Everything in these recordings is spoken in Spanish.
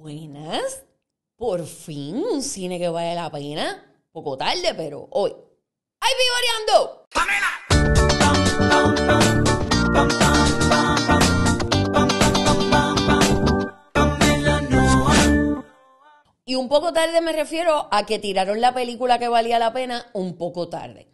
buenas. Por fin, un cine que vale la pena. Poco tarde, pero hoy. ¡Ay, vivoreando! Y un poco tarde me refiero a que tiraron la película que valía la pena un poco tarde.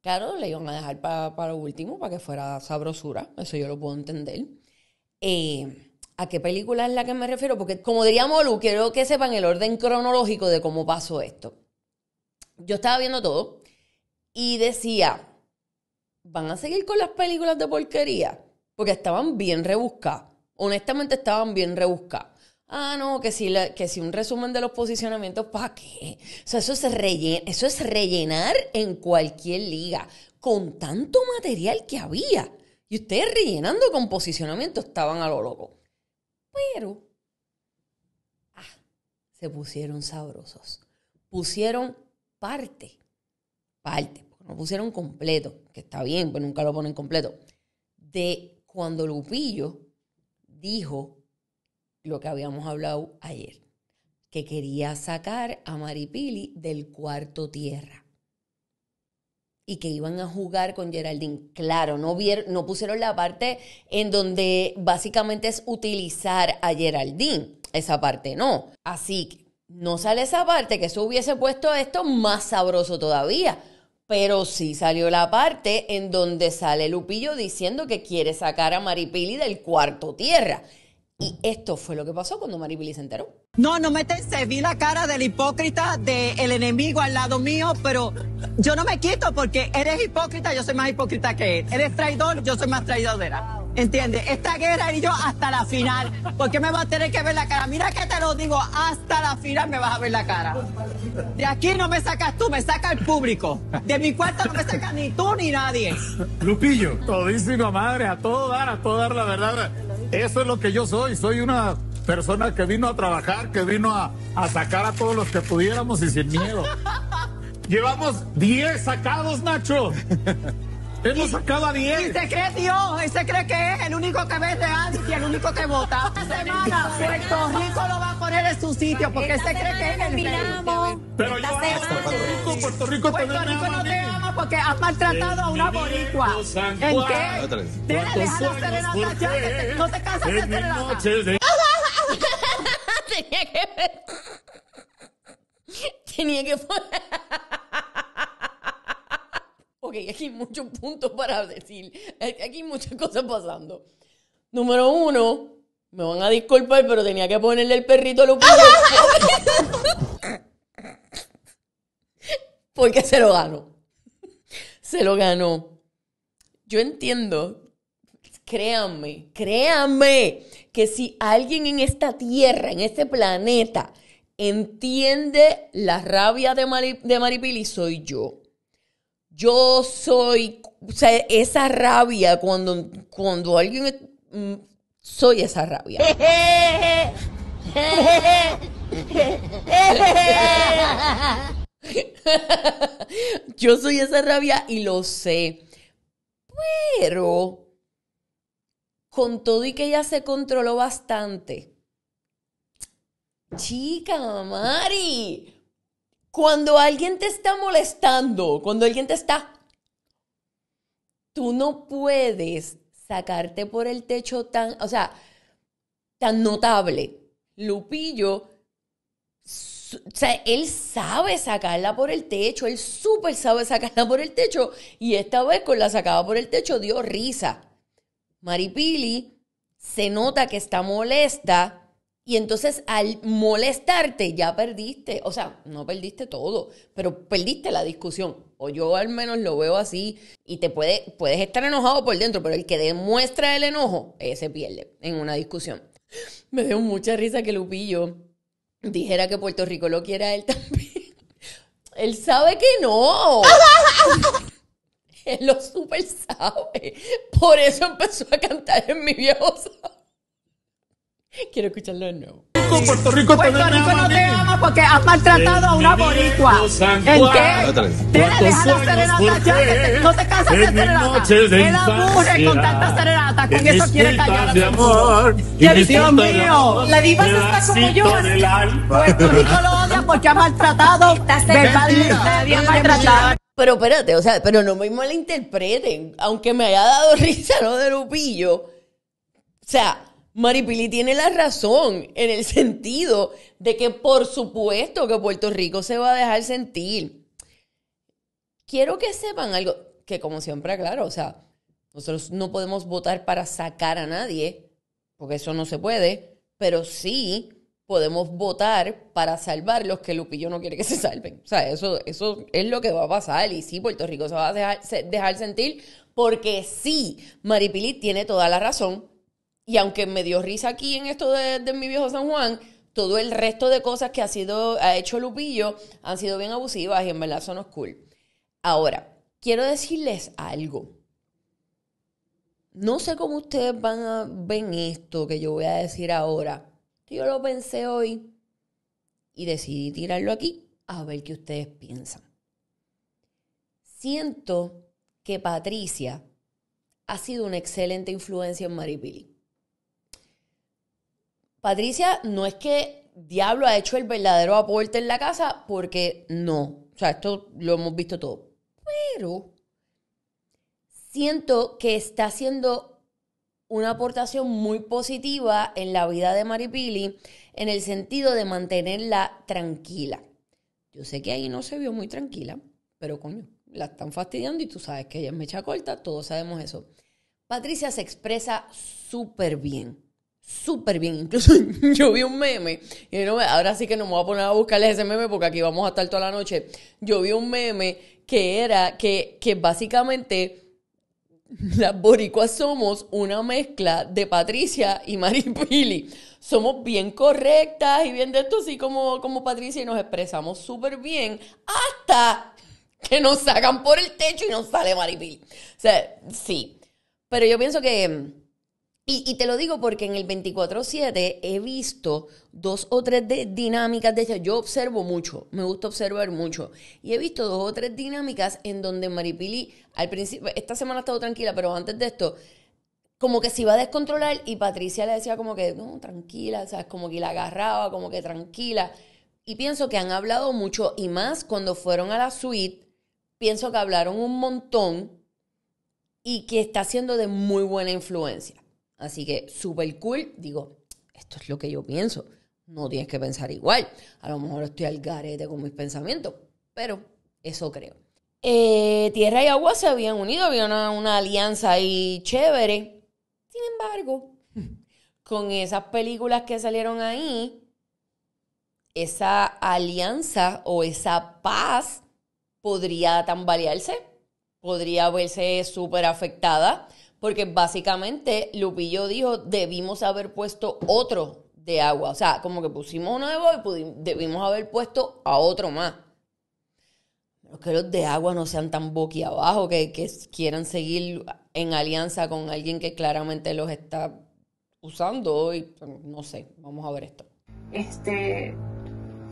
Claro, le iban a dejar para lo último, para que fuera sabrosura, eso yo lo puedo entender. Eh, a qué película es la que me refiero, porque como diría Molu, quiero que sepan el orden cronológico de cómo pasó esto. Yo estaba viendo todo y decía, ¿van a seguir con las películas de porquería? Porque estaban bien rebuscadas. Honestamente estaban bien rebuscadas. Ah, no, que si, que si un resumen de los posicionamientos, ¿para qué? O sea, eso es, eso es rellenar en cualquier liga, con tanto material que había. Y ustedes rellenando con posicionamientos, estaban a lo loco. Pero ah, se pusieron sabrosos. Pusieron parte, parte, no pusieron completo, que está bien, pues nunca lo ponen completo, de cuando Lupillo dijo lo que habíamos hablado ayer, que quería sacar a Maripili del cuarto tierra y que iban a jugar con Geraldine. Claro, no, no pusieron la parte en donde básicamente es utilizar a Geraldine. Esa parte no. Así que no sale esa parte, que eso hubiese puesto esto más sabroso todavía. Pero sí salió la parte en donde sale Lupillo diciendo que quiere sacar a Maripili del cuarto tierra. Y esto fue lo que pasó cuando Maribel se enteró. No, no me se vi la cara del hipócrita, del el enemigo al lado mío, pero yo no me quito porque eres hipócrita, yo soy más hipócrita que él. Eres traidor, yo soy más traidora. ¿Entiendes? Esta guerra y yo hasta la final. porque me vas a tener que ver la cara? Mira que te lo digo, hasta la final me vas a ver la cara. De aquí no me sacas tú, me saca el público. De mi cuarto no me sacas ni tú ni nadie. Lupillo, todísima madre, a todo dar, a todo dar la verdad. Eso es lo que yo soy, soy una persona que vino a trabajar, que vino a, sacar a todos los que pudiéramos y sin miedo. Llevamos 10 sacados, Nacho. Hemos sacado a 10. Y se cree Dios, y se cree que es el único que de antes y el único que vota. Esta semana Puerto Rico lo va a poner en su sitio porque él se cree que es el terminamos. Pero yo Puerto Rico, Puerto Rico, Puerto Rico no te ama porque has maltratado a una boricua. ¿En qué? deja la no te cansas de serenata. Tenía que Tenía que hay aquí muchos puntos para decir. Aquí hay muchas cosas pasando. Número uno, me van a disculpar, pero tenía que ponerle el perrito a Lupita. Porque se lo ganó. Se lo ganó. Yo entiendo, créanme, créanme, que si alguien en esta tierra, en este planeta, entiende la rabia de, Mari, de Maripili, soy yo. Yo soy, sea, esa rabia cuando, cuando alguien... Mm, soy esa rabia. Yo soy esa rabia y lo sé. Pero, con todo y que ella se controló bastante. Chica, Mari, cuando alguien te está molestando, cuando alguien te está... Tú no puedes sacarte por el techo tan, o sea, tan notable. Lupillo, o sea, él sabe sacarla por el techo, él súper sabe sacarla por el techo y esta vez con la sacada por el techo dio risa. Maripili se nota que está molesta y entonces al molestarte ya perdiste, o sea, no perdiste todo, pero perdiste la discusión. O yo al menos lo veo así y te puede, puedes estar enojado por dentro, pero el que demuestra el enojo, ese pierde en una discusión. Me dio mucha risa que Lupillo dijera que Puerto Rico lo quiera él también. él sabe que no. él lo super sabe. Por eso empezó a cantar en mi viejo Quiero escucharlo de nuevo. Puerto Rico, Puerto Rico, no te ama porque ha maltratado a una boricua. ¿En qué? Te deja la serenata ya, no te cansas de serenata. Él aburre con tanta serenata, con eso quiere callar a Dios mío, la diva está como yo. Puerto Rico lo odia porque ha maltratado. Verbalmente, maltratado. Pero espérate, o sea, pero no me malinterpreten. Aunque me haya dado risa, ¿no? De Lupillo. O sea, Maripili tiene la razón en el sentido de que por supuesto que Puerto Rico se va a dejar sentir. Quiero que sepan algo que como siempre aclaro, o sea, nosotros no podemos votar para sacar a nadie, porque eso no se puede, pero sí podemos votar para salvar los que Lupillo no quiere que se salven. O sea, eso, eso es lo que va a pasar y sí, Puerto Rico se va a dejar sentir porque sí, Maripili tiene toda la razón y aunque me dio risa aquí en esto de, mi viejo San Juan, todo el resto de cosas que ha, sido, ha hecho Lupillo han sido bien abusivas y en verdad son no cool. Ahora, quiero decirles algo. No sé cómo ustedes van a ven esto que yo voy a decir ahora. Yo lo pensé hoy y decidí tirarlo aquí a ver qué ustedes piensan. Siento que Patricia ha sido una excelente influencia en Maripili. Patricia no es que Diablo ha hecho el verdadero aporte en la casa, porque no. O sea, esto lo hemos visto todo. Pero siento que está haciendo una aportación muy positiva en la vida de Maripili en el sentido de mantenerla tranquila. Yo sé que ahí no se vio muy tranquila, pero coño, la están fastidiando y tú sabes que ella es mecha corta, todos sabemos eso. Patricia se expresa súper bien súper bien. Incluso yo vi un meme, y ahora sí que nos me a poner a buscarles ese meme porque aquí vamos a estar toda la noche. Yo vi un meme que era que, que básicamente las boricuas somos una mezcla de Patricia y Maripili. Somos bien correctas y bien de esto, así como, como Patricia, y nos expresamos súper bien hasta que nos sacan por el techo y nos sale Maripili. O sea, sí. Pero yo pienso que y, te lo digo porque en el 24-7 he visto dos o tres dinámicas de ellas. Yo observo mucho, me gusta observar mucho. Y he visto dos o tres dinámicas en donde Maripili, al principio, esta semana ha estado tranquila, pero antes de esto, como que se iba a descontrolar y Patricia le decía como que, no, tranquila, o sea, como que la agarraba, como que tranquila. Y pienso que han hablado mucho y más cuando fueron a la suite, pienso que hablaron un montón y que está siendo de muy buena influencia Así que súper cool, digo, esto es lo que yo pienso. No tienes que pensar igual. A lo mejor estoy al garete con mis pensamientos, pero eso creo. Eh, tierra y agua se habían unido, había una, una alianza ahí chévere. Sin embargo, con esas películas que salieron ahí, esa alianza o esa paz podría tambalearse, podría verse súper afectada porque básicamente Lupillo dijo, debimos haber puesto otro de agua. O sea, como que pusimos uno de y debimos haber puesto a otro más. Pero que los de agua no sean tan boquiabajo, que, que quieran seguir en alianza con alguien que claramente los está usando y pues, No sé, vamos a ver esto. Este,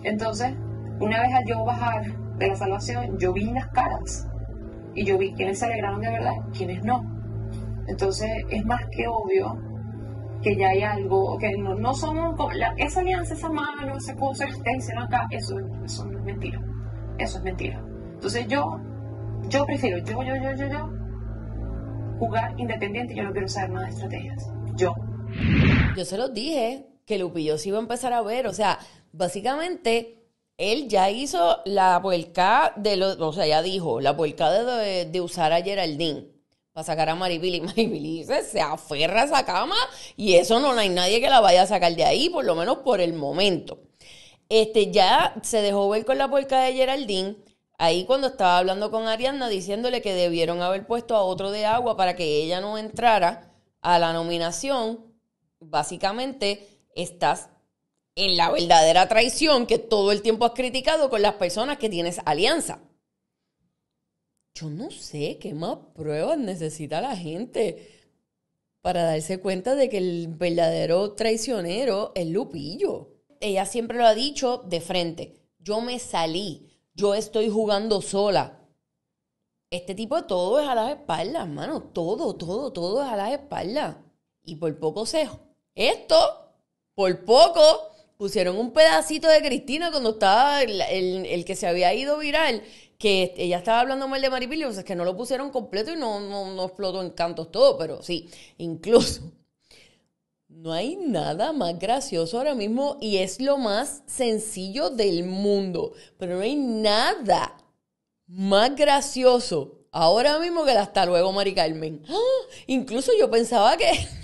entonces, una vez a yo bajar de la salvación, yo vi las caras y yo vi quiénes se alegraron de verdad, quienes no. Entonces es más que obvio que ya hay algo, que no, somos, esa alianza, esa mano, esa cosa que acá, eso, no es mentira, eso es mentira. Entonces yo, yo prefiero, yo, yo, yo, yo, yo, jugar independiente, yo no quiero usar más estrategias, yo. Yo se los dije que Lupillo sí iba a empezar a ver, o sea, básicamente él ya hizo la vuelca de lo o sea, ya dijo, la vuelca de usar a Geraldine para sacar a Y Maripili dice, se aferra a esa cama y eso no, hay nadie que la vaya a sacar de ahí, por lo menos por el momento. Este, ya se dejó ver con la puerca de Geraldine. Ahí cuando estaba hablando con Arianna diciéndole que debieron haber puesto a otro de agua para que ella no entrara a la nominación, básicamente estás en la verdadera traición que todo el tiempo has criticado con las personas que tienes alianza. Yo no sé qué más pruebas necesita la gente para darse cuenta de que el verdadero traicionero es Lupillo. Ella siempre lo ha dicho de frente. Yo me salí. Yo estoy jugando sola. Este tipo de todo es a las espaldas, hermano. Todo, todo, todo es a las espaldas. Y por poco sejo. Esto, por poco, pusieron un pedacito de Cristina cuando estaba el que se había ido viral que ella estaba hablando mal de Maripili, o es que no lo pusieron completo y no, no, explotó en cantos todo, pero sí, incluso no hay nada más gracioso ahora mismo y es lo más sencillo del mundo. Pero no hay nada más gracioso ahora mismo que hasta luego, Mari Carmen. ¡Ah! Incluso yo pensaba que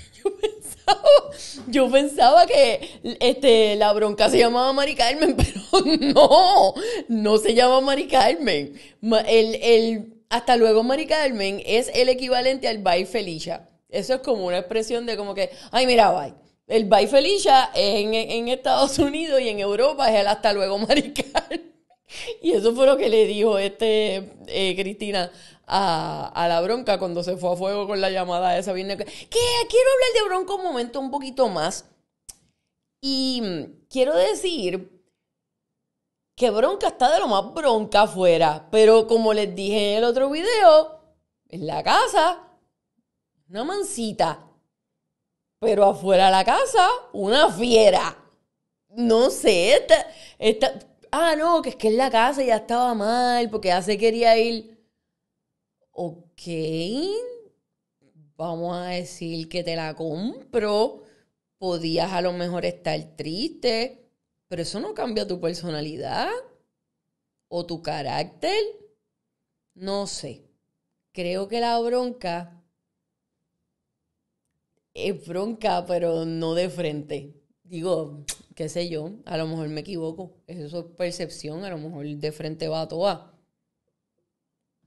Yo pensaba que este, la bronca se llamaba Mari Carmen, pero no, no se llama Mari Carmen. El, hasta luego Mari Carmen es el equivalente al bye Felicia. Eso es como una expresión de como que, ay, mira, bye. El bye Felicia en, en Estados Unidos y en Europa es el hasta luego Mari Carmen. Y eso fue lo que le dijo este eh, Cristina a, la bronca cuando se fue a fuego con la llamada esa viernes. Que quiero hablar de bronca un momento un poquito más. Y mm, quiero decir que bronca está de lo más bronca afuera. Pero como les dije en el otro video, en la casa, una mansita. Pero afuera de la casa, una fiera. No sé, ah, no, que es que en la casa ya estaba mal, porque ya se quería ir ok, vamos a decir que te la compro, podías a lo mejor estar triste, pero eso no cambia tu personalidad o tu carácter. No sé, creo que la bronca es bronca, pero no de frente. Digo, qué sé yo, a lo mejor me equivoco, eso es percepción, a lo mejor de frente va a toa.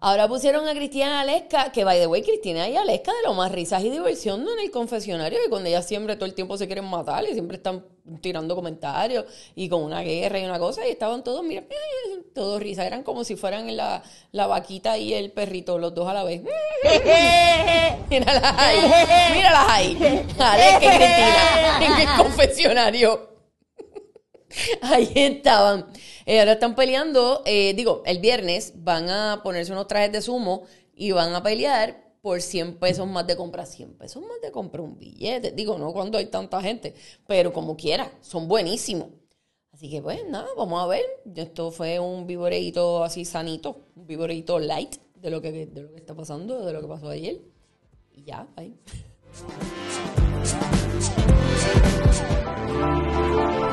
Ahora pusieron a Cristina Aleska, que by the way, Cristina y Aleska de lo más risas y diversión en el confesionario, que cuando ellas siempre todo el tiempo se quieren matar y siempre están tirando comentarios y con una guerra y una cosa, y estaban todos, mira, todos risas, eran como si fueran la, la vaquita y el perrito, los dos a la vez. míralas ahí, míralas ahí, Aleska y Cristina en el confesionario. Ahí estaban. Eh, ahora están peleando. Eh, digo, el viernes van a ponerse unos trajes de sumo y van a pelear por 100 pesos más de compra. 100 pesos más de compra un billete. Digo, no cuando hay tanta gente, pero como quiera, son buenísimos. Así que pues nada, vamos a ver. Esto fue un viboreito así sanito, un viboreito light de lo, que, de lo que está pasando, de lo que pasó ayer. Y ya, ahí.